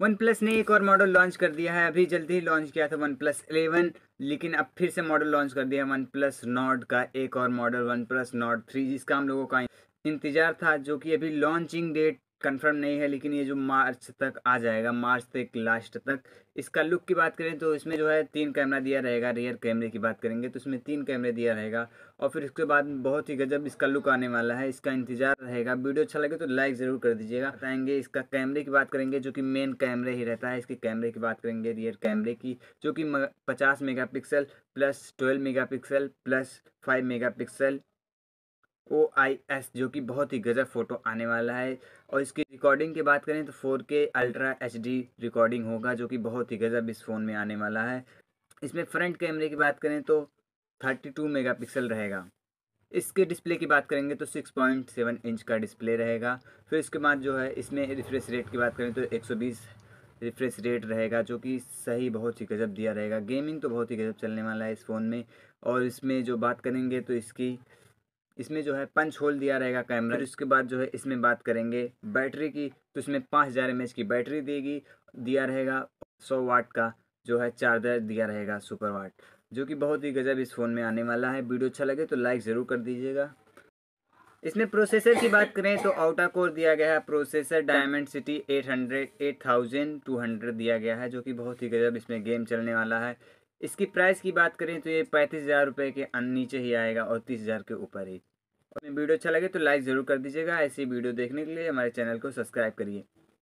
one plus ने एक और मॉडल लॉन्च कर दिया है अभी जल्दी ही लॉन्च किया था वन प्लस एलेवन लेकिन अब फिर से मॉडल लॉन्च कर दिया वन प्लस नॉट का एक और model OnePlus Nord three जिसका हम लोगों का इंतजार था जो कि अभी लॉन्चिंग डेट कंफर्म नहीं है लेकिन ये जो मार्च तक आ जाएगा मार्च तक लास्ट तक इसका लुक की बात करें तो इसमें जो है तीन कैमरा दिया रहेगा रियर कैमरे की बात करेंगे तो इसमें तीन कैमरे दिया रहेगा और फिर उसके बाद बहुत ही गजब इसका लुक आने वाला है इसका इंतजार रहेगा वीडियो अच्छा लगे तो लाइक ज़रूर कर दीजिएगा बताएंगे इसका कैमरे की बात करेंगे जो कि मेन कैमरे ही रहता है इसके कैमरे की बात करेंगे रियर कैमरे की जो कि पचास mega plus twelve mega plus five mega O I S जो कि बहुत ही गजब फ़ोटो आने वाला है और इसकी रिकॉर्डिंग की बात करें तो फोर के अल्ट्रा एच डी रिकॉर्डिंग होगा जो कि बहुत ही गजब इस फ़ोन में आने वाला है इसमें फ्रंट कैमरे की बात करें तो थर्टी टू मेगा पिक्सल रहेगा इसके डिस्प्ले की बात करेंगे तो 6.7 इंच का डिस्प्ले रहेगा फिर इसके बाद जो है इसमें रिफ्रेश रेट की बात करें तो बीस रिफ्रेश रेट रहेगा जो कि सही बहुत ही गजब दिया रहेगा गेमिंग तो बहुत ही गजब चलने वाला है इस फ़ोन में और इसमें जो बात करेंगे तो इसकी इसमें जो है पंच होल दिया रहेगा कैमरा फिर उसके बाद जो है इसमें बात करेंगे बैटरी की तो इसमें पाँच हज़ार एम की बैटरी देगी दिया रहेगा सौ वाट का जो है चार्जर दिया रहेगा सुपर वाट जो कि बहुत ही गजब इस फ़ोन में आने वाला है वीडियो अच्छा लगे तो लाइक ज़रूर कर दीजिएगा इसमें प्रोसेसर की बात करें तो आउटा कोर दिया गया है प्रोसेसर डायमंड सिटी 800 8200 दिया गया है जो कि बहुत ही गजब इसमें गेम चलने वाला है इसकी प्राइस की बात करें तो ये पैंतीस हज़ार रुपये के नीचे ही आएगा और तीस हज़ार के ऊपर ही वीडियो अच्छा लगे तो लाइक ज़रूर कर दीजिएगा ऐसी वीडियो देखने के लिए हमारे चैनल को सब्सक्राइब करिए